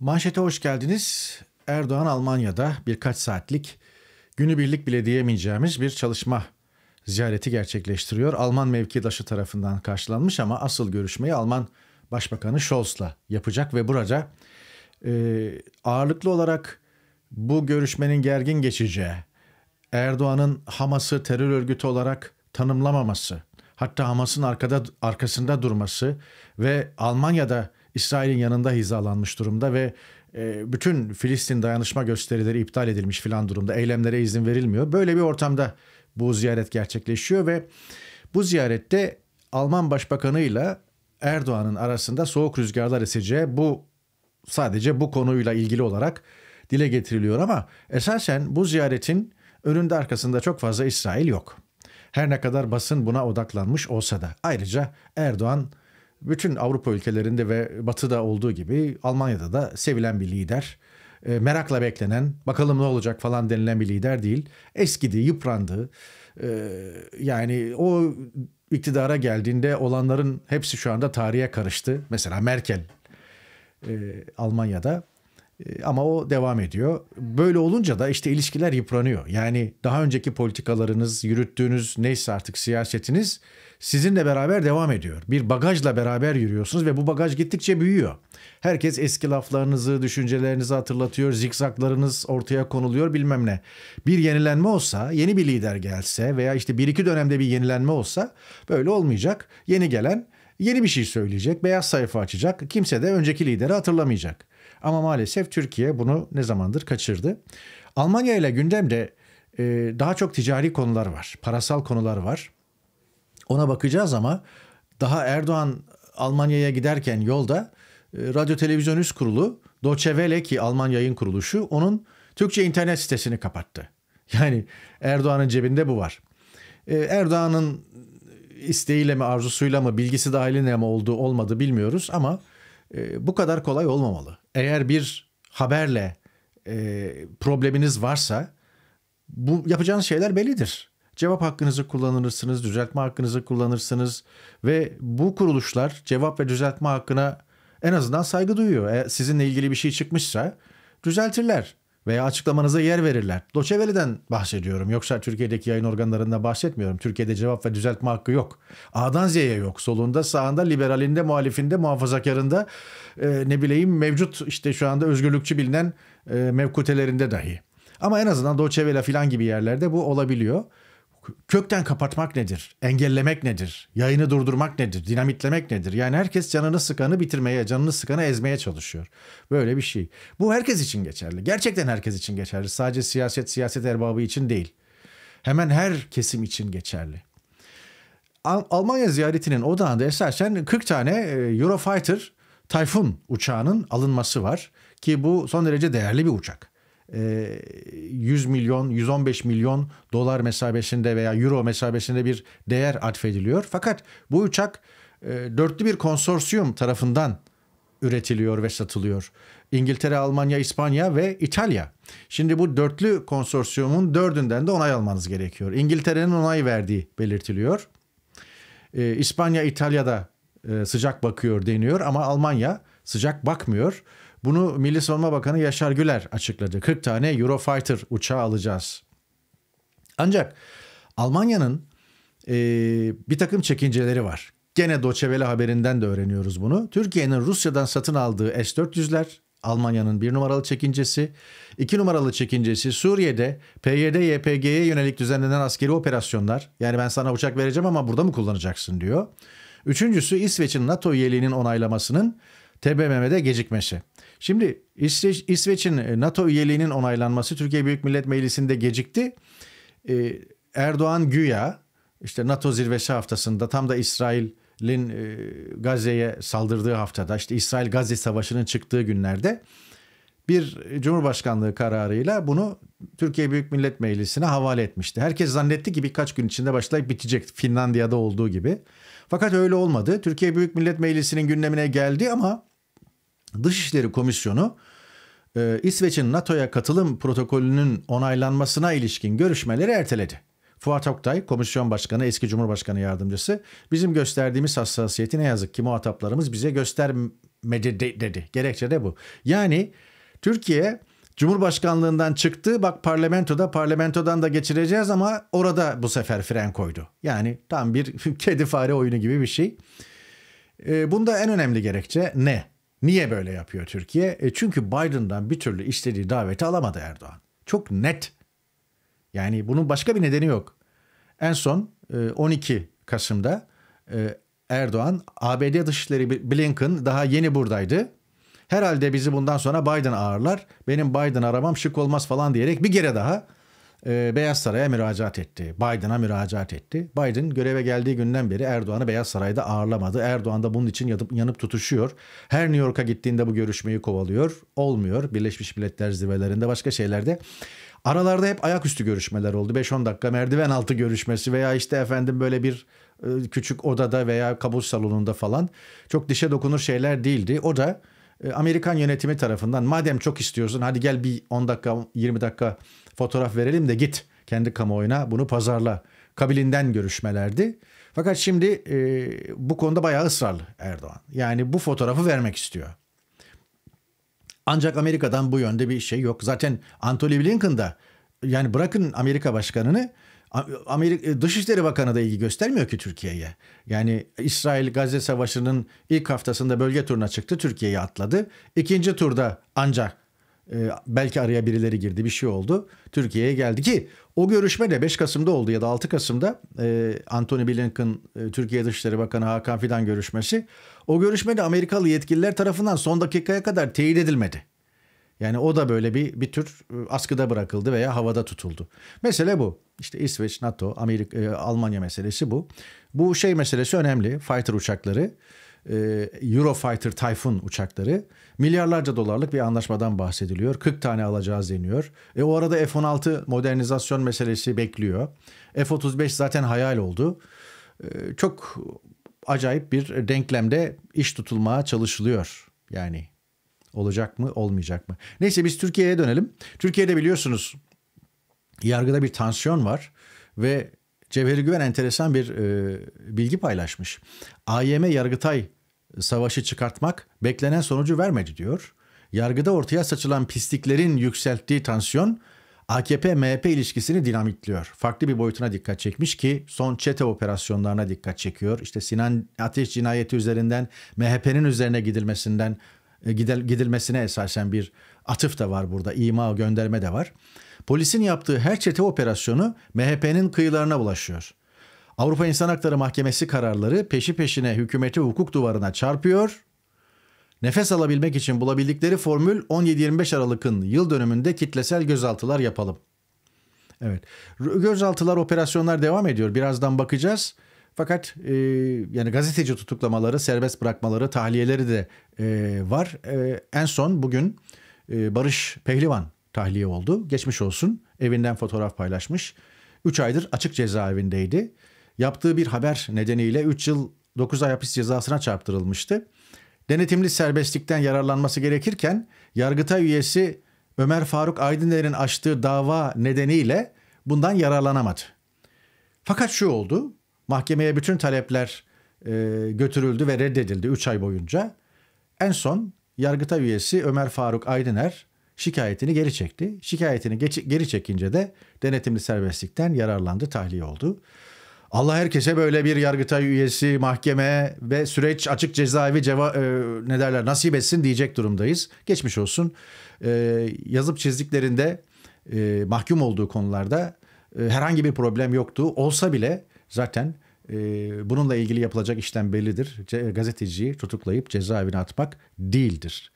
Manşete hoş geldiniz. Erdoğan Almanya'da birkaç saatlik günübirlik bile diyemeyeceğimiz bir çalışma ziyareti gerçekleştiriyor. Alman mevkidaşı tarafından karşılanmış ama asıl görüşmeyi Alman Başbakanı Scholz'la yapacak ve burada e, ağırlıklı olarak bu görüşmenin gergin geçeceği, Erdoğan'ın Hamas'ı terör örgütü olarak tanımlamaması, hatta Hamas'ın arkada arkasında durması ve Almanya'da İsrail'in yanında hizalanmış durumda ve e, bütün Filistin dayanışma gösterileri iptal edilmiş filan durumda. Eylemlere izin verilmiyor. Böyle bir ortamda bu ziyaret gerçekleşiyor ve bu ziyarette Alman Başbakanı ile Erdoğan'ın arasında soğuk rüzgarlar eseceği bu sadece bu konuyla ilgili olarak dile getiriliyor ama esasen bu ziyaretin önünde arkasında çok fazla İsrail yok. Her ne kadar basın buna odaklanmış olsa da ayrıca Erdoğan bütün Avrupa ülkelerinde ve Batı'da olduğu gibi Almanya'da da sevilen bir lider. E, merakla beklenen, bakalım ne olacak falan denilen bir lider değil. Eskidi, yıprandı. E, yani o iktidara geldiğinde olanların hepsi şu anda tarihe karıştı. Mesela Merkel e, Almanya'da e, ama o devam ediyor. Böyle olunca da işte ilişkiler yıpranıyor. Yani daha önceki politikalarınız, yürüttüğünüz neyse artık siyasetiniz sizinle beraber devam ediyor. Bir bagajla beraber yürüyorsunuz ve bu bagaj gittikçe büyüyor. Herkes eski laflarınızı, düşüncelerinizi hatırlatıyor, zikzaklarınız ortaya konuluyor bilmem ne. Bir yenilenme olsa, yeni bir lider gelse veya işte bir iki dönemde bir yenilenme olsa böyle olmayacak. Yeni gelen yeni bir şey söyleyecek, beyaz sayfa açacak. Kimse de önceki lideri hatırlamayacak. Ama maalesef Türkiye bunu ne zamandır kaçırdı. Almanya ile gündemde daha çok ticari konular var, parasal konular var. Ona bakacağız ama daha Erdoğan Almanya'ya giderken yolda e, radyo televizyon üst kurulu Deutsche Welle ki Alman yayın kuruluşu onun Türkçe internet sitesini kapattı. Yani Erdoğan'ın cebinde bu var. E, Erdoğan'ın isteğiyle mi arzusuyla mı bilgisi dahiline mi oldu olmadı bilmiyoruz ama e, bu kadar kolay olmamalı. Eğer bir haberle probleminiz varsa bu yapacağınız şeyler bellidir cevap hakkınızı kullanırsınız, düzeltme hakkınızı kullanırsınız ve bu kuruluşlar cevap ve düzeltme hakkına en azından saygı duyuyor. Eğer sizinle ilgili bir şey çıkmışsa düzeltirler veya açıklamanıza yer verirler. Doçeveli'den bahsediyorum. Yoksa Türkiye'deki yayın organlarında bahsetmiyorum. Türkiye'de cevap ve düzeltme hakkı yok. A'dan Z'ye yok. Solunda, sağında, liberalinde, muhalifinde, muhafazakarında e, ne bileyim mevcut işte şu anda özgürlükçü bilinen e, mevkutelerinde dahi. Ama en azından Doçevele falan gibi yerlerde bu olabiliyor kökten kapatmak nedir? Engellemek nedir? Yayını durdurmak nedir? Dinamitlemek nedir? Yani herkes canını sıkanı bitirmeye, canını sıkanı ezmeye çalışıyor. Böyle bir şey. Bu herkes için geçerli. Gerçekten herkes için geçerli. Sadece siyaset, siyaset erbabı için değil. Hemen her kesim için geçerli. Almanya ziyaretinin odağında esasen 40 tane e, Eurofighter Tayfun uçağının alınması var ki bu son derece değerli bir uçak. 100 ee, milyon, 115 milyon dolar mesabesinde veya euro mesabesinde bir değer atfediliyor. Fakat bu uçak e, dörtlü bir konsorsiyum tarafından üretiliyor ve satılıyor. İngiltere, Almanya, İspanya ve İtalya. Şimdi bu dörtlü konsorsiyumun dördünden de onay almanız gerekiyor. İngiltere'nin onay verdiği belirtiliyor. Ee, İspanya, İtalya'da e, sıcak bakıyor deniyor ama Almanya sıcak bakmıyor. Bunu Milli Savunma Bakanı Yaşar Güler açıkladı. 40 tane Eurofighter uçağı alacağız. Ancak Almanya'nın e, bir takım çekinceleri var. Gene Doçevele haberinden de öğreniyoruz bunu. Türkiye'nin Rusya'dan satın aldığı S-400'ler Almanya'nın bir numaralı çekincesi. iki numaralı çekincesi Suriye'de PYD-YPG'ye yönelik düzenlenen askeri operasyonlar. Yani ben sana uçak vereceğim ama burada mı kullanacaksın diyor. Üçüncüsü İsveç'in NATO üyeliğinin onaylamasının TBMM'de gecikmesi. Şimdi İsveç, İsveç'in e, NATO üyeliğinin onaylanması Türkiye Büyük Millet Meclisi'nde gecikti. Ee, Erdoğan güya işte NATO zirvesi haftasında tam da İsrail'in e, Gazze'ye saldırdığı haftada işte İsrail Gazze Savaşı'nın çıktığı günlerde bir Cumhurbaşkanlığı kararıyla bunu Türkiye Büyük Millet Meclisi'ne havale etmişti. Herkes zannetti ki birkaç gün içinde başlayıp bitecek Finlandiya'da olduğu gibi. Fakat öyle olmadı. Türkiye Büyük Millet Meclisi'nin gündemine geldi ama Dışişleri Komisyonu e, İsveç'in NATO'ya katılım protokolünün onaylanmasına ilişkin görüşmeleri erteledi. Fuat Oktay, komisyon başkanı, eski cumhurbaşkanı yardımcısı, bizim gösterdiğimiz hassasiyeti ne yazık ki muhataplarımız bize göstermedi de, dedi. Gerekçe de bu. Yani Türkiye Cumhurbaşkanlığından çıktı, bak parlamentoda, parlamentodan da geçireceğiz ama orada bu sefer fren koydu. Yani tam bir kedi fare oyunu gibi bir şey. E, bunda en önemli gerekçe ne? Niye böyle yapıyor Türkiye? E çünkü Biden'dan bir türlü istediği daveti alamadı Erdoğan. Çok net. Yani bunun başka bir nedeni yok. En son 12 e, Kasım'da e, Erdoğan, ABD Dışişleri Blinken daha yeni buradaydı. Herhalde bizi bundan sonra Biden ağırlar. Benim Biden aramam şık olmaz falan diyerek bir kere daha ee, Beyaz Saray'a müracaat etti. Biden'a müracaat etti. Biden göreve geldiği günden beri Erdoğan'ı Beyaz Saray'da ağırlamadı. Erdoğan da bunun için yanıp, yanıp tutuşuyor. Her New York'a gittiğinde bu görüşmeyi kovalıyor. Olmuyor. Birleşmiş Milletler zirvelerinde başka şeylerde. Aralarda hep ayaküstü görüşmeler oldu. 5-10 dakika merdiven altı görüşmesi veya işte efendim böyle bir e, küçük odada veya kabus salonunda falan. Çok dişe dokunur şeyler değildi. O da ee, Amerikan yönetimi tarafından madem çok istiyorsun hadi gel bir 10 dakika 20 dakika fotoğraf verelim de git kendi kamuoyuna bunu pazarla kabilinden görüşmelerdi. Fakat şimdi e, bu konuda bayağı ısrarlı Erdoğan. Yani bu fotoğrafı vermek istiyor. Ancak Amerika'dan bu yönde bir şey yok. Zaten Anthony Blinken da yani bırakın Amerika başkanını Amerika e, Dışişleri Bakanı da ilgi göstermiyor ki Türkiye'ye. Yani İsrail Gazze Savaşı'nın ilk haftasında bölge turuna çıktı, Türkiye'yi atladı. İkinci turda ancak e, belki araya birileri girdi, bir şey oldu. Türkiye'ye geldi ki o görüşme de 5 Kasım'da oldu ya da 6 Kasım'da e, Anthony Blinken e, Türkiye Dışişleri Bakanı Hakan Fidan görüşmesi. O görüşme de Amerikalı yetkililer tarafından son dakikaya kadar teyit edilmedi. Yani o da böyle bir bir tür e, askıda bırakıldı veya havada tutuldu. Mesele bu. İşte İsveç, NATO, Amerika, e, Almanya meselesi bu. Bu şey meselesi önemli. Fighter uçakları, e, Eurofighter Typhoon uçakları. Milyarlarca dolarlık bir anlaşmadan bahsediliyor. 40 tane alacağız deniyor. E o arada F-16 modernizasyon meselesi bekliyor. F-35 zaten hayal oldu. E, çok acayip bir denklemde iş tutulmaya çalışılıyor. Yani Olacak mı olmayacak mı? Neyse biz Türkiye'ye dönelim. Türkiye'de biliyorsunuz yargıda bir tansiyon var ve Cevheri Güven enteresan bir e, bilgi paylaşmış. AYM Yargıtay savaşı çıkartmak beklenen sonucu vermedi diyor. Yargıda ortaya saçılan pisliklerin yükselttiği tansiyon AKP-MHP ilişkisini dinamitliyor. Farklı bir boyutuna dikkat çekmiş ki son çete operasyonlarına dikkat çekiyor. İşte Sinan Ateş cinayeti üzerinden MHP'nin üzerine gidilmesinden e, gidilmesine esasen bir atıf da var burada, ima gönderme de var. Polisin yaptığı her çete operasyonu MHP'nin kıyılarına ulaşıyor. Avrupa İnsan Hakları Mahkemesi kararları peşi peşine hükümeti hukuk duvarına çarpıyor. Nefes alabilmek için bulabildikleri formül 17-25 Aralık'ın yıl dönümünde kitlesel gözaltılar yapalım. Evet. Gözaltılar, operasyonlar devam ediyor. Birazdan bakacağız. Fakat e, yani gazeteci tutuklamaları, serbest bırakmaları, tahliyeleri de e, var. E, en son bugün e, Barış Pehlivan tahliye oldu. Geçmiş olsun. Evinden fotoğraf paylaşmış. 3 aydır açık cezaevindeydi. Yaptığı bir haber nedeniyle 3 yıl 9 ay hapis cezasına çarptırılmıştı. Denetimli serbestlikten yararlanması gerekirken Yargıtay üyesi Ömer Faruk Aydınler'in açtığı dava nedeniyle bundan yararlanamadı. Fakat şu oldu. Mahkemeye bütün talepler e, götürüldü ve reddedildi 3 ay boyunca. En son Yargıtay üyesi Ömer Faruk Aydıner şikayetini geri çekti. Şikayetini geç, geri çekince de denetimli serbestlikten yararlandı, tahliye oldu. Allah herkese böyle bir yargıtay üyesi, mahkeme ve süreç açık cezaevi ceva, e, ne derler nasip etsin diyecek durumdayız. Geçmiş olsun. E, yazıp çizdiklerinde e, mahkum olduğu konularda e, herhangi bir problem yoktu. Olsa bile zaten e, bununla ilgili yapılacak işlem bellidir. Ce, gazeteciyi tutuklayıp cezaevine atmak değildir.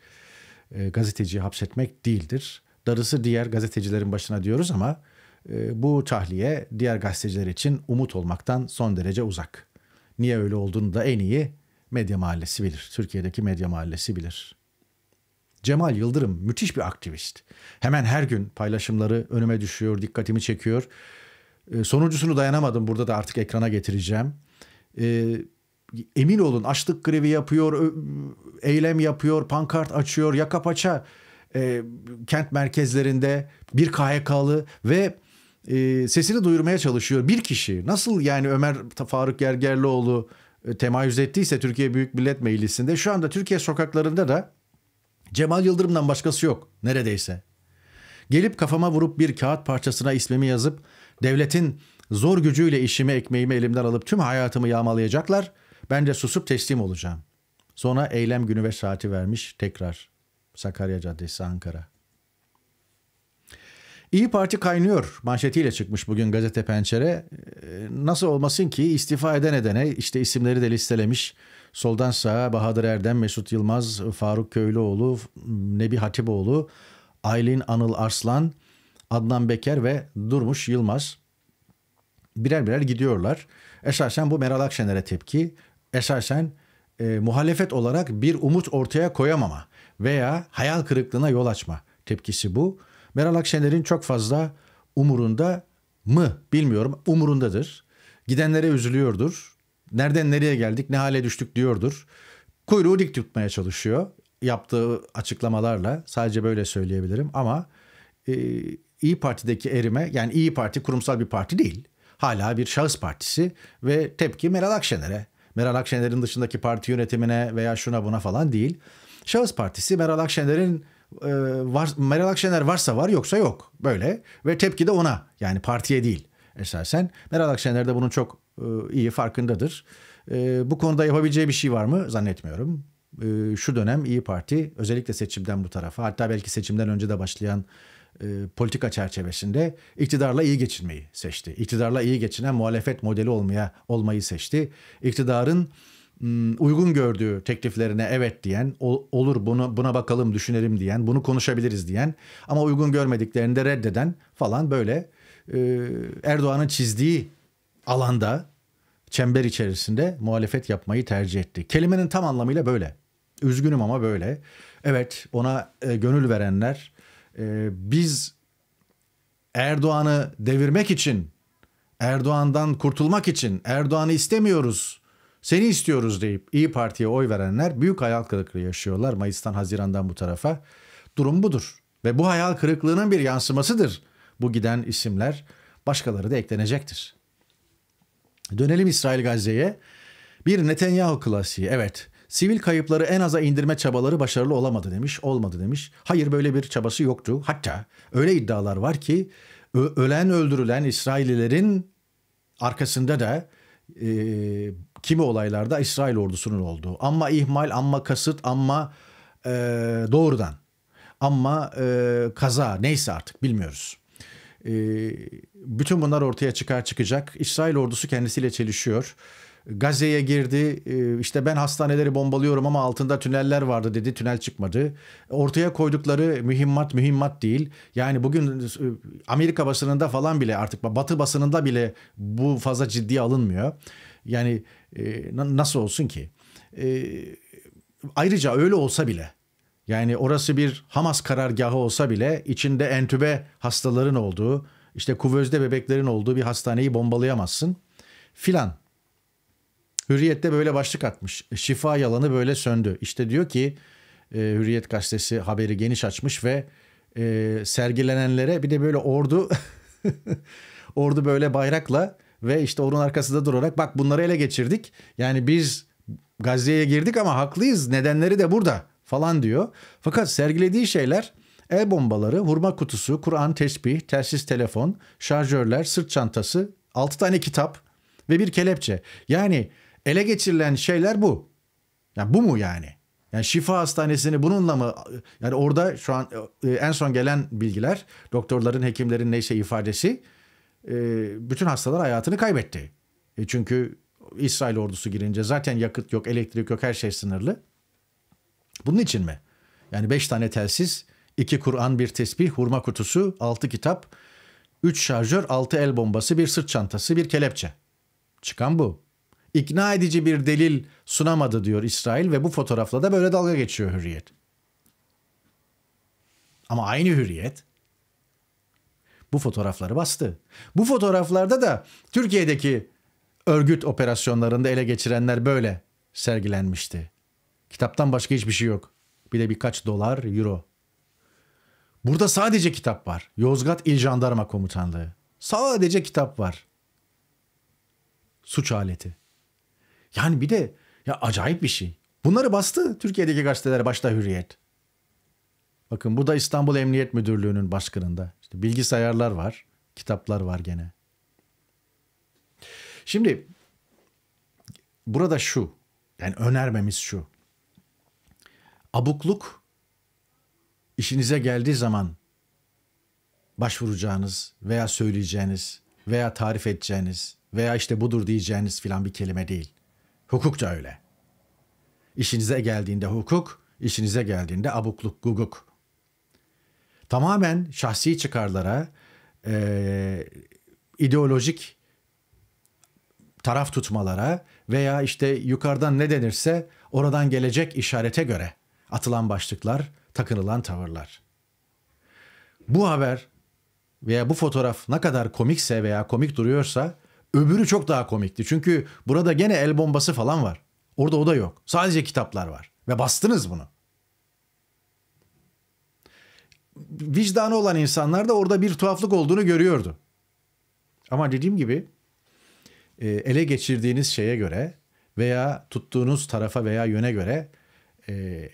E, gazeteciyi hapsetmek değildir. Darısı diğer gazetecilerin başına diyoruz ama e, bu tahliye diğer gazeteciler için umut olmaktan son derece uzak. Niye öyle olduğunu da en iyi medya mahallesi bilir. Türkiye'deki medya mahallesi bilir. Cemal Yıldırım müthiş bir aktivist. Hemen her gün paylaşımları önüme düşüyor, dikkatimi çekiyor. Ee, sonuncusunu dayanamadım burada da artık ekrana getireceğim. Ee, emin olun açlık grevi yapıyor, eylem yapıyor, pankart açıyor, yaka paça e, kent merkezlerinde bir KHK'lı ve e, sesini duyurmaya çalışıyor bir kişi. Nasıl yani Ömer Faruk Gergerlioğlu e, temayüz ettiyse Türkiye Büyük Millet Meclisi'nde şu anda Türkiye sokaklarında da Cemal Yıldırım'dan başkası yok neredeyse. Gelip kafama vurup bir kağıt parçasına ismimi yazıp Devletin zor gücüyle işimi ekmeğimi elimden alıp tüm hayatımı yağmalayacaklar. Ben de susup teslim olacağım. Sonra eylem günü ve saati vermiş tekrar. Sakarya Caddesi Ankara. İyi Parti kaynıyor manşetiyle çıkmış bugün gazete pençere. Ee, nasıl olmasın ki istifa eden edene işte isimleri de listelemiş. Soldan sağa Bahadır Erdem, Mesut Yılmaz, Faruk Köylüoğlu, Nebi Hatipoğlu, Aylin Anıl Arslan, Adnan Beker ve Durmuş Yılmaz birer birer gidiyorlar. Esasen bu Meral Akşener'e tepki. Esasen e, muhalefet olarak bir umut ortaya koyamama veya hayal kırıklığına yol açma tepkisi bu. Meral Akşener'in çok fazla umurunda mı bilmiyorum umurundadır. Gidenlere üzülüyordur. Nereden nereye geldik ne hale düştük diyordur. Kuyruğu dik tutmaya çalışıyor yaptığı açıklamalarla sadece böyle söyleyebilirim ama e, İyi Parti'deki erime yani İyi Parti kurumsal bir parti değil. Hala bir şahıs partisi ve tepki Meral Akşener'e. Meral Akşener'in dışındaki parti yönetimine veya şuna buna falan değil. Şahıs partisi Meral Akşener'in e, var, Meral Akşener varsa var yoksa yok böyle ve tepki de ona yani partiye değil esasen. Meral Akşener de bunun çok e, iyi farkındadır. E, bu konuda yapabileceği bir şey var mı zannetmiyorum. şu dönem İyi Parti özellikle seçimden bu tarafa hatta belki seçimden önce de başlayan e, politika çerçevesinde iktidarla iyi geçinmeyi seçti. İktidarla iyi geçinen muhalefet modeli olmaya olmayı seçti. İktidarın uygun gördüğü tekliflerine evet diyen, olur bunu buna bakalım düşünelim diyen, bunu konuşabiliriz diyen ama uygun görmediklerini de reddeden falan böyle e, Erdoğan'ın çizdiği alanda çember içerisinde muhalefet yapmayı tercih etti. Kelimenin tam anlamıyla böyle. Üzgünüm ama böyle. Evet ona e, gönül verenler e, biz Erdoğan'ı devirmek için, Erdoğan'dan kurtulmak için Erdoğan'ı istemiyoruz, seni istiyoruz deyip İyi Parti'ye oy verenler büyük hayal kırıklığı yaşıyorlar Mayıs'tan Haziran'dan bu tarafa. Durum budur ve bu hayal kırıklığının bir yansımasıdır bu giden isimler. Başkaları da eklenecektir. Dönelim İsrail Gazze'ye. Bir Netanyahu klasiği evet. Sivil kayıpları en aza indirme çabaları başarılı olamadı demiş. Olmadı demiş. Hayır böyle bir çabası yoktu. Hatta öyle iddialar var ki ölen öldürülen İsraililerin arkasında da e, kimi olaylarda İsrail ordusunun olduğu. Ama ihmal, ama kasıt, ama e, doğrudan. Ama e, kaza neyse artık bilmiyoruz. E, bütün bunlar ortaya çıkar çıkacak. İsrail ordusu kendisiyle çelişiyor. Gazze'ye girdi. E, işte ben hastaneleri bombalıyorum ama altında tüneller vardı dedi. Tünel çıkmadı. Ortaya koydukları mühimmat mühimmat değil. Yani bugün e, Amerika basınında falan bile artık Batı basınında bile bu fazla ciddiye alınmıyor. Yani e, nasıl olsun ki? Ayrıca öyle olsa bile yani orası bir Hamas karargahı olsa bile içinde entübe hastaların olduğu, işte kuvözde bebeklerin olduğu bir hastaneyi bombalayamazsın filan. Hürriyet'te böyle başlık atmış. Şifa yalanı böyle söndü. İşte diyor ki e, Hürriyet gazetesi haberi geniş açmış ve e, sergilenenlere bir de böyle ordu ordu böyle bayrakla ve işte onun arkasında durarak bak bunları ele geçirdik. Yani biz Gazze'ye girdik ama haklıyız nedenleri de burada falan diyor. Fakat sergilediği şeyler el bombaları, hurma kutusu, Kur'an tesbih, telsiz telefon, şarjörler, sırt çantası, 6 tane kitap ve bir kelepçe. Yani Ele geçirilen şeyler bu. Yani bu mu yani? Yani şifa hastanesini bununla mı yani orada şu an e, en son gelen bilgiler doktorların hekimlerin neyse ifadesi e, bütün hastalar hayatını kaybetti. E, çünkü İsrail ordusu girince zaten yakıt yok elektrik yok her şey sınırlı. Bunun için mi? Yani beş tane telsiz, iki Kur'an, bir tesbih, hurma kutusu, altı kitap, üç şarjör, altı el bombası, bir sırt çantası, bir kelepçe. Çıkan bu ikna edici bir delil sunamadı diyor İsrail ve bu fotoğrafla da böyle dalga geçiyor hürriyet. Ama aynı hürriyet bu fotoğrafları bastı. Bu fotoğraflarda da Türkiye'deki örgüt operasyonlarında ele geçirenler böyle sergilenmişti. Kitaptan başka hiçbir şey yok. Bir de birkaç dolar, euro. Burada sadece kitap var. Yozgat İl Jandarma Komutanlığı. Sadece kitap var. Suç aleti. Yani bir de ya acayip bir şey. Bunları bastı Türkiye'deki gazeteler başta Hürriyet. Bakın bu da İstanbul Emniyet Müdürlüğü'nün başkanında. İşte bilgisayarlar var, kitaplar var gene. Şimdi burada şu, yani önermemiz şu. Abukluk işinize geldiği zaman başvuracağınız veya söyleyeceğiniz veya tarif edeceğiniz veya işte budur diyeceğiniz filan bir kelime değil. Hukuk da öyle. İşinize geldiğinde hukuk, işinize geldiğinde abukluk, guguk. Tamamen şahsi çıkarlara, e, ideolojik taraf tutmalara veya işte yukarıdan ne denirse oradan gelecek işarete göre atılan başlıklar, takınılan tavırlar. Bu haber veya bu fotoğraf ne kadar komikse veya komik duruyorsa Öbürü çok daha komikti. Çünkü burada gene el bombası falan var. Orada o da yok. Sadece kitaplar var. Ve bastınız bunu. Vicdanı olan insanlar da orada bir tuhaflık olduğunu görüyordu. Ama dediğim gibi e, ele geçirdiğiniz şeye göre veya tuttuğunuz tarafa veya yöne göre e,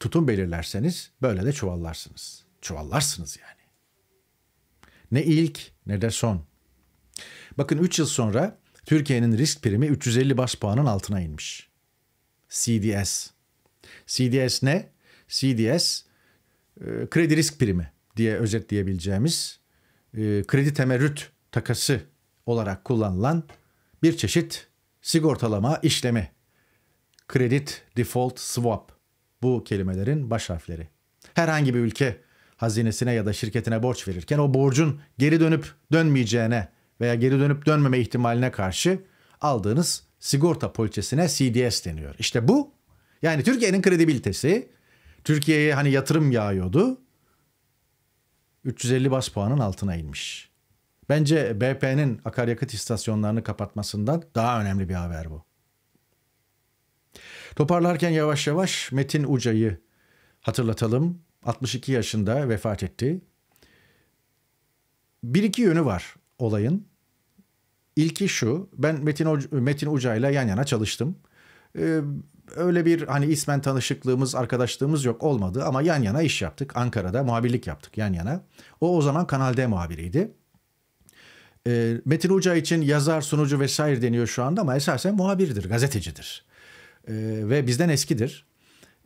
tutum belirlerseniz böyle de çuvallarsınız. Çuvallarsınız yani. Ne ilk ne de son. Bakın 3 yıl sonra Türkiye'nin risk primi 350 bas puanın altına inmiş. CDS. CDS ne? CDS e, kredi risk primi diye özetleyebileceğimiz e, kredi temerrüt takası olarak kullanılan bir çeşit sigortalama işlemi. Credit default swap bu kelimelerin baş harfleri. Herhangi bir ülke hazinesine ya da şirketine borç verirken o borcun geri dönüp dönmeyeceğine veya geri dönüp dönmeme ihtimaline karşı aldığınız sigorta poliçesine CDS deniyor. İşte bu yani Türkiye'nin kredibilitesi Türkiye'ye hani yatırım yağıyordu. 350 bas puanın altına inmiş. Bence BP'nin akaryakıt istasyonlarını kapatmasından daha önemli bir haber bu. Toparlarken yavaş yavaş Metin Uca'yı hatırlatalım. 62 yaşında vefat etti. Bir iki yönü var olayın. İlki şu, ben Metin, Uca, Metin Uca'yla yan yana çalıştım. Ee, öyle bir hani ismen tanışıklığımız, arkadaşlığımız yok olmadı ama yan yana iş yaptık. Ankara'da muhabirlik yaptık yan yana. O o zaman Kanal D muhabiriydi. Ee, Metin Uca için yazar, sunucu vesaire deniyor şu anda ama esasen muhabirdir, gazetecidir. Ee, ve bizden eskidir.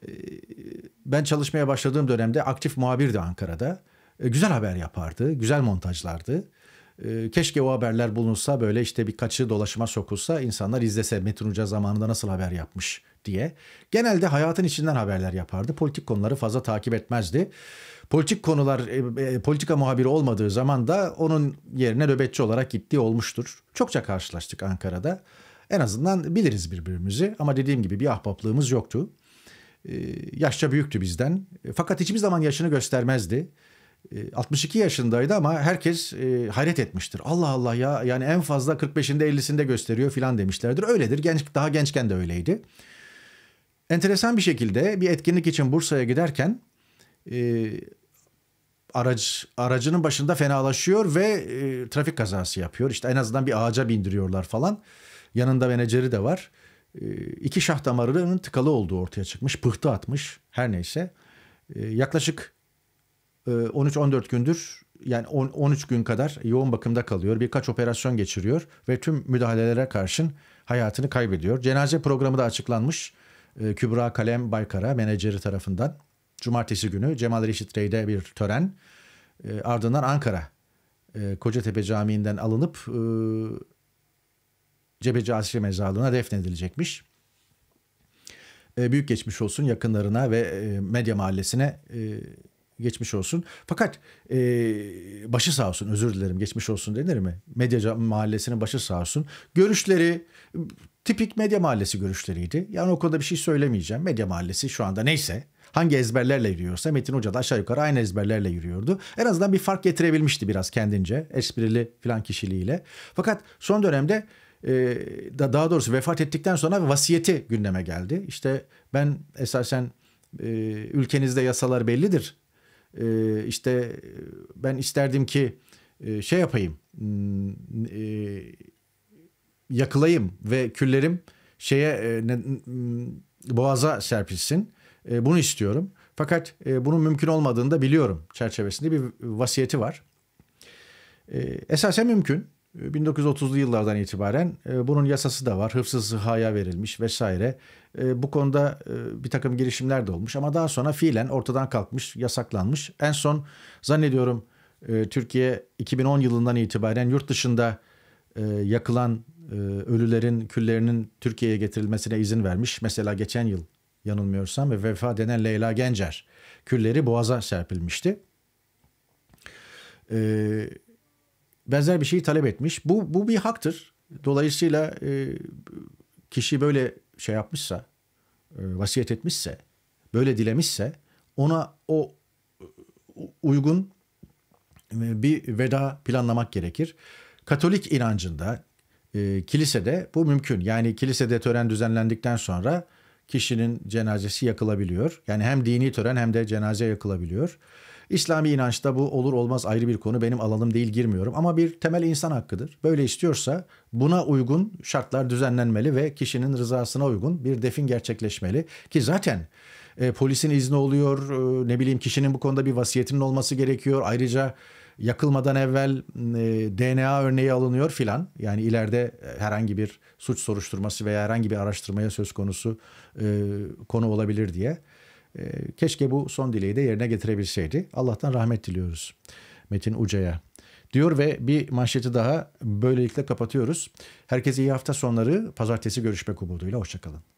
Ee, ben çalışmaya başladığım dönemde aktif muhabirdi Ankara'da. Ee, güzel haber yapardı, güzel montajlardı. Ee, keşke o haberler bulunsa böyle işte birkaçı dolaşıma sokulsa insanlar izlese Metin Uca zamanında nasıl haber yapmış diye. Genelde hayatın içinden haberler yapardı. Politik konuları fazla takip etmezdi. Politik konular, e, e, politika muhabiri olmadığı zaman da onun yerine nöbetçi olarak gittiği olmuştur. Çokça karşılaştık Ankara'da. En azından biliriz birbirimizi ama dediğim gibi bir ahbaplığımız yoktu. Ee, yaşça büyüktü bizden. Fakat hiçbir zaman yaşını göstermezdi. 62 ee, yaşındaydı ama herkes e, hayret etmiştir. Allah Allah ya yani en fazla 45'inde 50'sinde gösteriyor filan demişlerdir. Öyledir. Genç daha gençken de öyleydi. Enteresan bir şekilde bir etkinlik için Bursa'ya giderken e, araç aracının başında fenalaşıyor ve e, trafik kazası yapıyor. İşte en azından bir ağaca bindiriyorlar falan. Yanında menajeri de var. E, iki şah damarının tıkalı olduğu ortaya çıkmış. Pıhtı atmış. Her neyse. E, yaklaşık 13-14 ee, gündür yani 10, 13 gün kadar yoğun bakımda kalıyor. Birkaç operasyon geçiriyor ve tüm müdahalelere karşın hayatını kaybediyor. Cenaze programı da açıklanmış. E, Kübra Kalem Baykara menajeri tarafından. Cumartesi günü Cemal Reşit Rey'de bir tören. E, ardından Ankara e, Kocatepe Camii'nden alınıp Cebeci Asri Mezarlığı'na defnedilecekmiş. Büyük geçmiş olsun yakınlarına ve Medya Mahallesi'ne geçmiş olsun. Fakat e, başı sağ olsun özür dilerim geçmiş olsun denir mi? Medya mahallesinin başı sağ olsun. Görüşleri tipik medya mahallesi görüşleriydi. Yani o konuda bir şey söylemeyeceğim. Medya mahallesi şu anda neyse hangi ezberlerle yürüyorsa Metin Hoca da aşağı yukarı aynı ezberlerle yürüyordu. En azından bir fark getirebilmişti biraz kendince esprili filan kişiliğiyle. Fakat son dönemde daha doğrusu vefat ettikten sonra vasiyeti gündeme geldi. İşte ben esasen ülkenizde yasalar bellidir ee, e, işte ben isterdim ki e, şey yapayım e, yakılayım ve küllerim şeye e, boğaza serpilsin. E, bunu istiyorum. Fakat e, bunun mümkün olmadığını da biliyorum. Çerçevesinde bir vasiyeti var. E, esasen mümkün. 1930'lu ee, yıllardan itibaren e, bunun yasası da var. Hıfzı sıhhaya verilmiş vesaire. E, bu konuda e, bir takım girişimler de olmuş ama daha sonra fiilen ortadan kalkmış, yasaklanmış. En son zannediyorum Türkiye 2010 yılından itibaren yurt dışında yakılan ölülerin küllerinin Türkiye'ye getirilmesine izin vermiş. Mesela geçen yıl yanılmıyorsam ve vefa denen Leyla Gencer külleri boğaza serpilmişti. Eee benzer bir şeyi talep etmiş. Bu, bu bir haktır. Dolayısıyla e, kişi böyle şey yapmışsa, e, vasiyet etmişse, böyle dilemişse ona o e, uygun e, bir veda planlamak gerekir. Katolik inancında e, kilisede bu mümkün. Yani kilisede tören düzenlendikten sonra kişinin cenazesi yakılabiliyor. Yani hem dini tören hem de cenaze yakılabiliyor. İslami inançta bu olur olmaz ayrı bir konu benim alanım değil girmiyorum ama bir temel insan hakkıdır. Böyle istiyorsa buna uygun şartlar düzenlenmeli ve kişinin rızasına uygun bir defin gerçekleşmeli ki zaten e, polisin izni oluyor e, ne bileyim kişinin bu konuda bir vasiyetinin olması gerekiyor ayrıca yakılmadan evvel e, DNA örneği alınıyor filan. Yani ileride e, herhangi bir suç soruşturması veya herhangi bir araştırmaya söz konusu e, konu olabilir diye. Ee, keşke bu son dileği de yerine getirebilseydi. Allah'tan rahmet diliyoruz Metin Uca'ya. Diyor ve bir manşeti daha böylelikle kapatıyoruz. Herkese iyi hafta sonları. Pazartesi görüşmek umuduyla. Hoşçakalın.